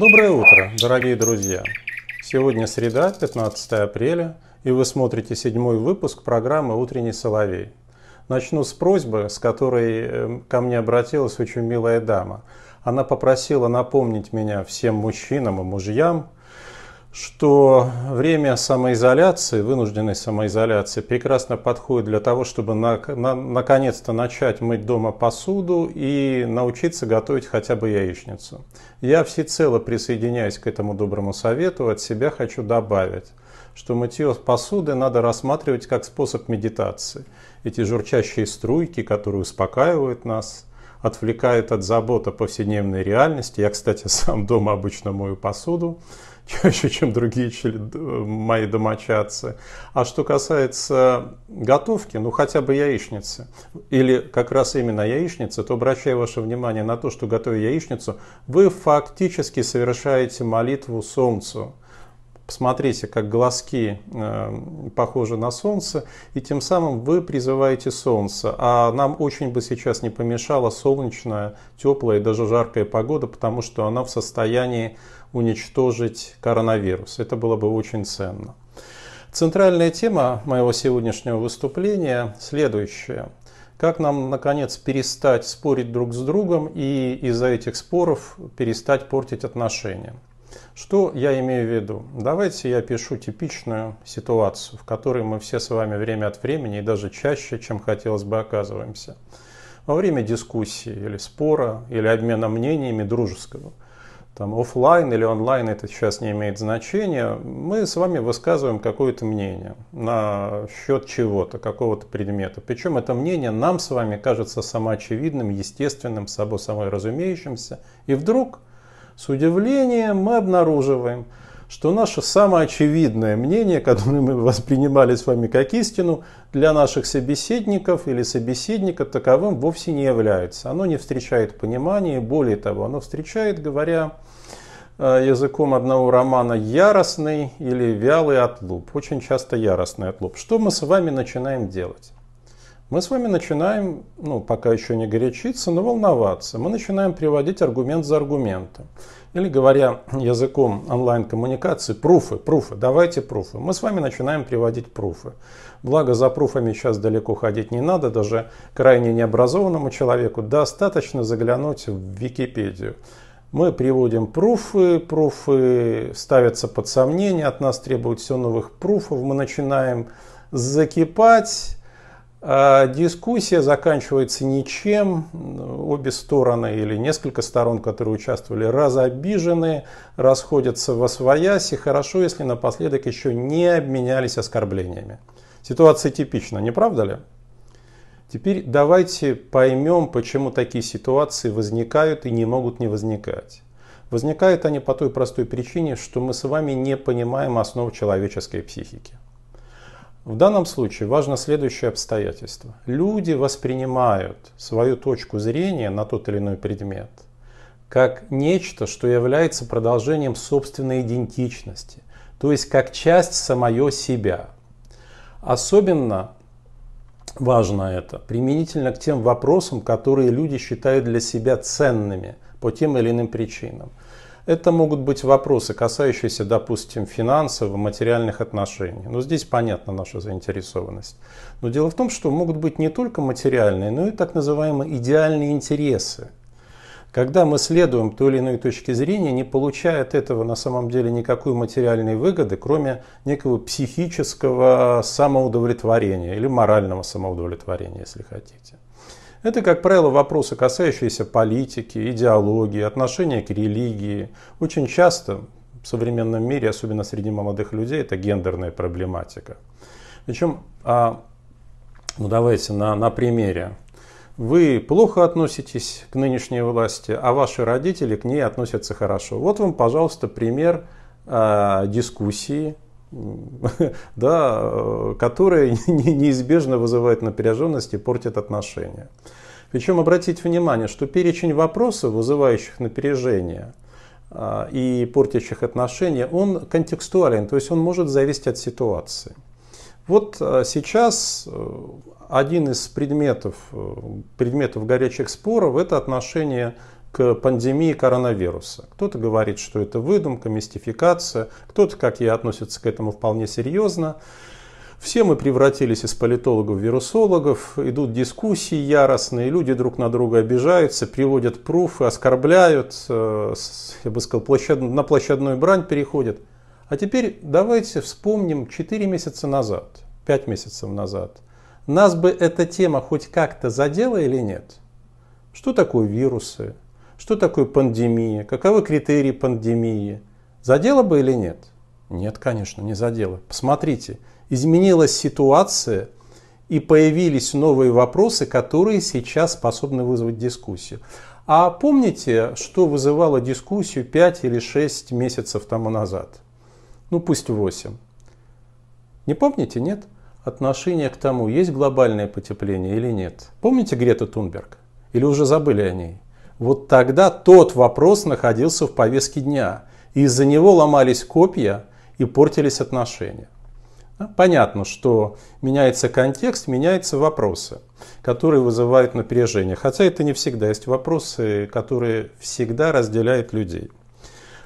Доброе утро, дорогие друзья! Сегодня среда, 15 апреля, и вы смотрите седьмой выпуск программы «Утренний соловей». Начну с просьбы, с которой эм, ко мне обратилась очень милая дама. Она попросила напомнить меня всем мужчинам и мужьям – что время самоизоляции, вынужденной самоизоляции, прекрасно подходит для того, чтобы на, на, наконец-то начать мыть дома посуду и научиться готовить хотя бы яичницу. Я всецело присоединяюсь к этому доброму совету, от себя хочу добавить что мытье посуды надо рассматривать как способ медитации. Эти журчащие струйки, которые успокаивают нас, отвлекает от забот о повседневной реальности. Я, кстати, сам дома обычно мою посуду, чаще, чем другие э, мои домочадцы. А что касается готовки, ну хотя бы яичницы, или как раз именно яичницы, то обращаю ваше внимание на то, что готовя яичницу, вы фактически совершаете молитву солнцу. Посмотрите, как глазки э, похожи на солнце, и тем самым вы призываете солнце. А нам очень бы сейчас не помешала солнечная, теплая и даже жаркая погода, потому что она в состоянии уничтожить коронавирус. Это было бы очень ценно. Центральная тема моего сегодняшнего выступления следующая. Как нам, наконец, перестать спорить друг с другом и из-за этих споров перестать портить отношения? Что я имею в виду? Давайте я пишу типичную ситуацию, в которой мы все с вами время от времени и даже чаще, чем хотелось бы, оказываемся. Во время дискуссии или спора, или обмена мнениями дружеского – там офлайн или онлайн, это сейчас не имеет значения, мы с вами высказываем какое-то мнение на счет чего-то, какого-то предмета. Причем это мнение нам с вами кажется самоочевидным, естественным, собой самой разумеющимся. И вдруг с удивлением мы обнаруживаем, что наше самое очевидное мнение, которое мы воспринимали с вами как истину, для наших собеседников или собеседника таковым вовсе не является. Оно не встречает понимания, более того, оно встречает, говоря э, языком одного романа, яростный или вялый отлуп, очень часто яростный отлуп. Что мы с вами начинаем делать? мы с вами начинаем, ну, пока еще не горячиться, но волноваться. Мы начинаем приводить аргумент за аргументом. Или говоря языком онлайн-коммуникации, пруфы, пруфы, давайте пруфы. Мы с вами начинаем приводить пруфы. Благо, за пруфами сейчас далеко ходить не надо, даже крайне необразованному человеку достаточно заглянуть в Википедию. Мы приводим пруфы, пруфы ставятся под сомнение, от нас требуют все новых пруфов, мы начинаем закипать, а дискуссия заканчивается ничем. Обе стороны или несколько сторон, которые участвовали, разобижены, расходятся во своясь. И хорошо, если напоследок еще не обменялись оскорблениями. Ситуация типична, не правда ли? Теперь давайте поймем, почему такие ситуации возникают и не могут не возникать. Возникают они по той простой причине, что мы с вами не понимаем основ человеческой психики. В данном случае важно следующее обстоятельство. Люди воспринимают свою точку зрения на тот или иной предмет как нечто, что является продолжением собственной идентичности, то есть как часть самого себя. Особенно важно это применительно к тем вопросам, которые люди считают для себя ценными по тем или иным причинам. Это могут быть вопросы, касающиеся, допустим, финансов, материальных отношений. Но здесь понятна наша заинтересованность. Но дело в том, что могут быть не только материальные, но и так называемые идеальные интересы. Когда мы следуем той или иной точке зрения, не получая от этого на самом деле никакой материальной выгоды, кроме некого психического самоудовлетворения или морального самоудовлетворения, если хотите. Это, как правило, вопросы, касающиеся политики, идеологии, отношения к религии. Очень часто в современном мире, особенно среди молодых людей, это гендерная проблематика. Причем, а, ну давайте на, на примере. Вы плохо относитесь к нынешней власти, а ваши родители к ней относятся хорошо. Вот вам, пожалуйста, пример а, дискуссии да, э, которые неизбежно вызывают напряженность и портят отношения. Причем обратите внимание, что перечень вопросов, вызывающих напряжение а, и портящих отношения, он контекстуален, то есть он может зависеть от ситуации. Вот э, сейчас э, один из предметов, предметов горячих споров – это отношения к пандемии коронавируса. Кто-то говорит, что это выдумка, мистификация, кто-то, как я, относится к этому вполне серьезно. Все мы превратились из политологов в вирусологов, идут дискуссии яростные, люди друг на друга обижаются, приводят пруфы, оскорбляют, э, я бы сказал, площад... на площадную брань переходят. А теперь давайте вспомним 4 месяца назад, 5 месяцев назад. Нас бы эта тема хоть как-то задела или нет? Что такое вирусы? что такое пандемия, каковы критерии пандемии. Задело бы или нет? Нет, конечно, не задело. Посмотрите, изменилась ситуация и появились новые вопросы, которые сейчас способны вызвать дискуссию. А помните, что вызывало дискуссию 5 или 6 месяцев тому назад? Ну пусть 8. Не помните, нет? Отношение к тому, есть глобальное потепление или нет. Помните Грета Тунберг? Или уже забыли о ней? Вот тогда тот вопрос находился в повестке дня, и из-за него ломались копья и портились отношения. А, понятно, что меняется контекст, меняются вопросы, которые вызывают напряжение. Хотя это не всегда. Есть вопросы, которые всегда разделяют людей.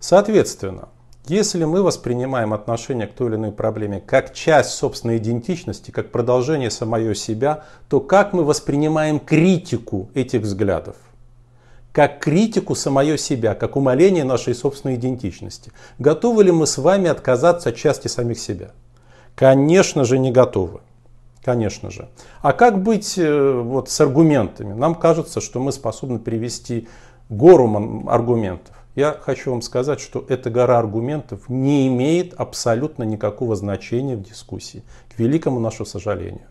Соответственно, если мы воспринимаем отношение к той или иной проблеме как часть собственной идентичности, как продолжение самого себя, то как мы воспринимаем критику этих взглядов? как критику самое себя, как умаление нашей собственной идентичности. Готовы ли мы с вами отказаться от части самих себя? Конечно же, не готовы. Конечно же. А как быть э, вот, с аргументами? Нам кажется, что мы способны привести гору аргументов. Я хочу вам сказать, что эта гора аргументов не имеет абсолютно никакого значения в дискуссии, к великому нашему сожалению.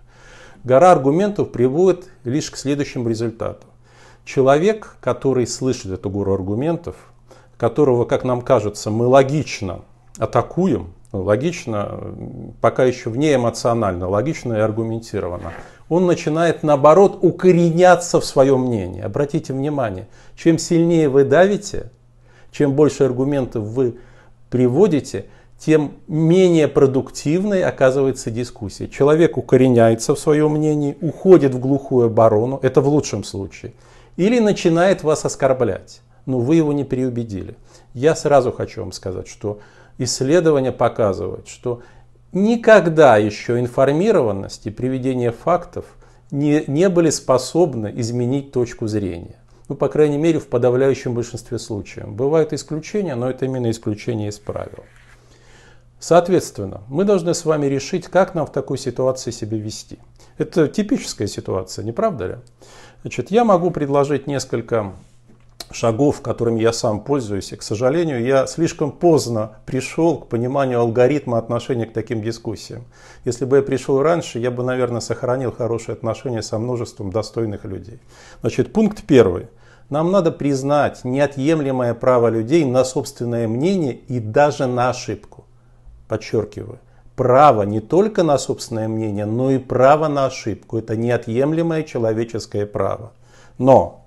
Гора аргументов приводит лишь к следующему результату. Человек, который слышит эту гору аргументов, которого, как нам кажется, мы логично атакуем, ну, логично, пока еще вне эмоционально, логично и аргументированно, он начинает, наоборот, укореняться в своем мнении. Обратите внимание, чем сильнее вы давите, чем больше аргументов вы приводите, тем менее продуктивной оказывается дискуссия. Человек укореняется в своем мнении, уходит в глухую оборону, это в лучшем случае – или начинает вас оскорблять, но вы его не переубедили. Я сразу хочу вам сказать, что исследования показывают, что никогда еще информированность и приведение фактов не, не были способны изменить точку зрения. Ну, по крайней мере, в подавляющем большинстве случаев. Бывают исключения, но это именно исключение из правил. Соответственно, мы должны с вами решить, как нам в такой ситуации себя вести. Это типическая ситуация, не правда ли? Значит, я могу предложить несколько шагов, которыми я сам пользуюсь. И, к сожалению, я слишком поздно пришел к пониманию алгоритма отношения к таким дискуссиям. Если бы я пришел раньше, я бы, наверное, сохранил хорошие отношения со множеством достойных людей. Значит, пункт первый. Нам надо признать неотъемлемое право людей на собственное мнение и даже на ошибку. Подчеркиваю, право не только на собственное мнение, но и право на ошибку. Это неотъемлемое человеческое право. Но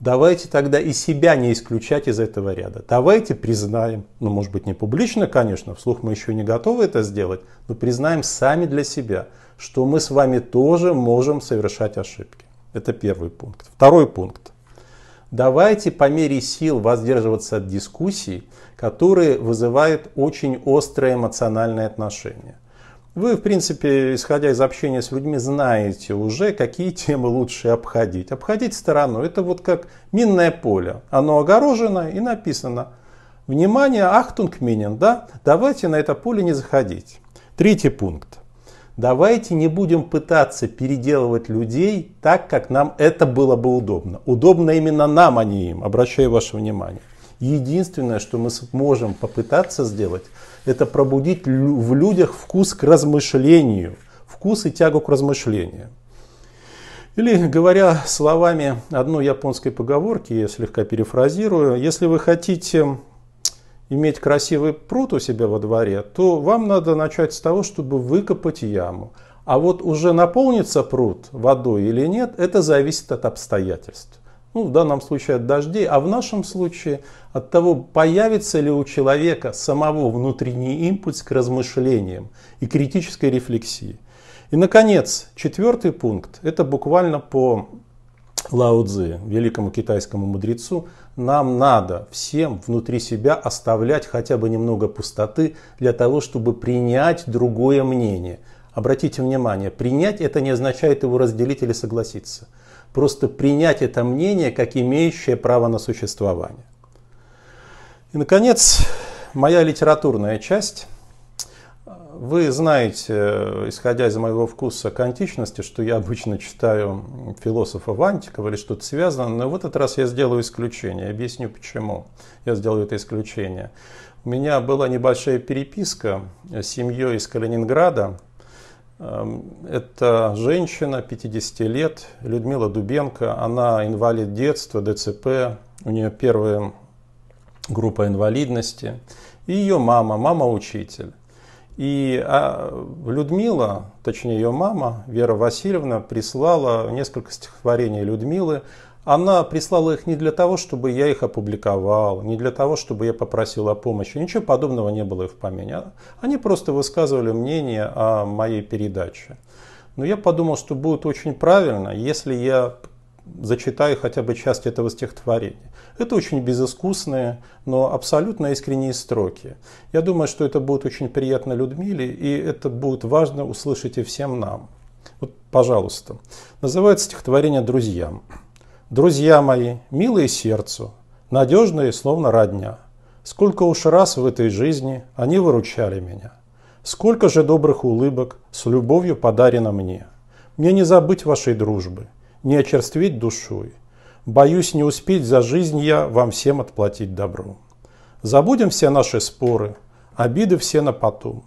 давайте тогда и себя не исключать из этого ряда. Давайте признаем, ну может быть не публично, конечно, вслух мы еще не готовы это сделать, но признаем сами для себя, что мы с вами тоже можем совершать ошибки. Это первый пункт. Второй пункт давайте по мере сил воздерживаться от дискуссий, которые вызывают очень острые эмоциональные отношения. Вы, в принципе, исходя из общения с людьми, знаете уже, какие темы лучше обходить. Обходить сторону – это вот как минное поле. Оно огорожено и написано «Внимание, Ахтунг минин, да? Давайте на это поле не заходить. Третий пункт. Давайте не будем пытаться переделывать людей так, как нам это было бы удобно. Удобно именно нам, а не им. Обращаю ваше внимание. Единственное, что мы сможем попытаться сделать, это пробудить в людях вкус к размышлению, вкус и тягу к размышлению. Или, говоря словами одной японской поговорки, я слегка перефразирую, если вы хотите иметь красивый пруд у себя во дворе, то вам надо начать с того, чтобы выкопать яму. А вот уже наполнится пруд водой или нет, это зависит от обстоятельств. Ну, в данном случае от дождей, а в нашем случае от того, появится ли у человека самого внутренний импульс к размышлениям и критической рефлексии. И, наконец, четвертый пункт, это буквально по Лао Цзи, великому китайскому мудрецу, нам надо всем внутри себя оставлять хотя бы немного пустоты для того, чтобы принять другое мнение. Обратите внимание, принять это не означает его разделить или согласиться. Просто принять это мнение как имеющее право на существование. И, наконец, моя литературная часть. Вы знаете, исходя из моего вкуса к античности, что я обычно читаю философов антиков или что-то связано, но в этот раз я сделаю исключение. Объясню почему я сделаю это исключение. У меня была небольшая переписка с семьей из Калининграда. Эм, это женщина 50 лет, Людмила Дубенко. Она инвалид детства, ДЦП. У нее первая группа инвалидности. И ее мама, мама-учитель. И а, Людмила, точнее ее мама, Вера Васильевна, прислала несколько стихотворений Людмилы. Она прислала их не для того, чтобы я их опубликовал, не для того, чтобы я попросил о помощи. Ничего подобного не было и в помине. Они просто высказывали мнение о моей передаче. Но я подумал, что будет очень правильно, если я зачитаю хотя бы часть этого стихотворения. Это очень безыскусные, но абсолютно искренние строки. Я думаю, что это будет очень приятно Людмиле, и это будет важно услышать и всем нам. Вот, пожалуйста. Называется стихотворение «Друзьям». «Друзья мои, милые сердцу, надежные, словно родня, сколько уж раз в этой жизни они выручали меня, сколько же добрых улыбок с любовью подарено мне. Мне не забыть вашей дружбы – не очерствить душой. Боюсь не успеть за жизнь я вам всем отплатить добром. Забудем все наши споры, обиды все на потом.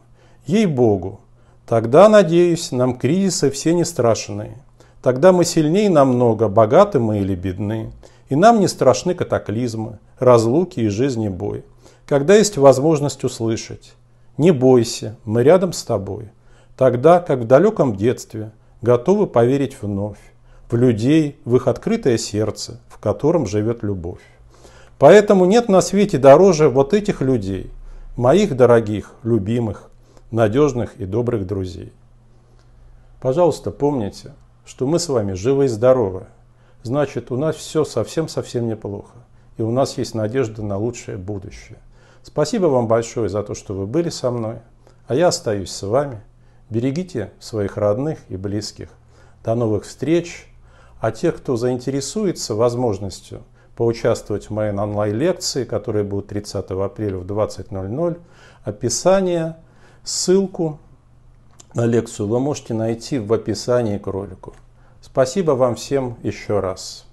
Ей-богу, тогда, надеюсь, нам кризисы все не страшные. Тогда мы сильнее намного, богаты мы или бедны. И нам не страшны катаклизмы, разлуки и жизни бой. Когда есть возможность услышать «Не бойся, мы рядом с тобой», тогда, как в далеком детстве, готовы поверить вновь в людей, в их открытое сердце, в котором живет любовь. Поэтому нет на свете дороже вот этих людей, моих дорогих, любимых, надежных и добрых друзей. Пожалуйста, помните, что мы с вами живы и здоровы. Значит, у нас все совсем-совсем неплохо. И у нас есть надежда на лучшее будущее. Спасибо вам большое за то, что вы были со мной. А я остаюсь с вами. Берегите своих родных и близких. До новых встреч! А те, кто заинтересуется возможностью поучаствовать в моей онлайн-лекции, которая будет 30 апреля в 20.00, описание, ссылку на лекцию вы можете найти в описании к ролику. Спасибо вам всем еще раз.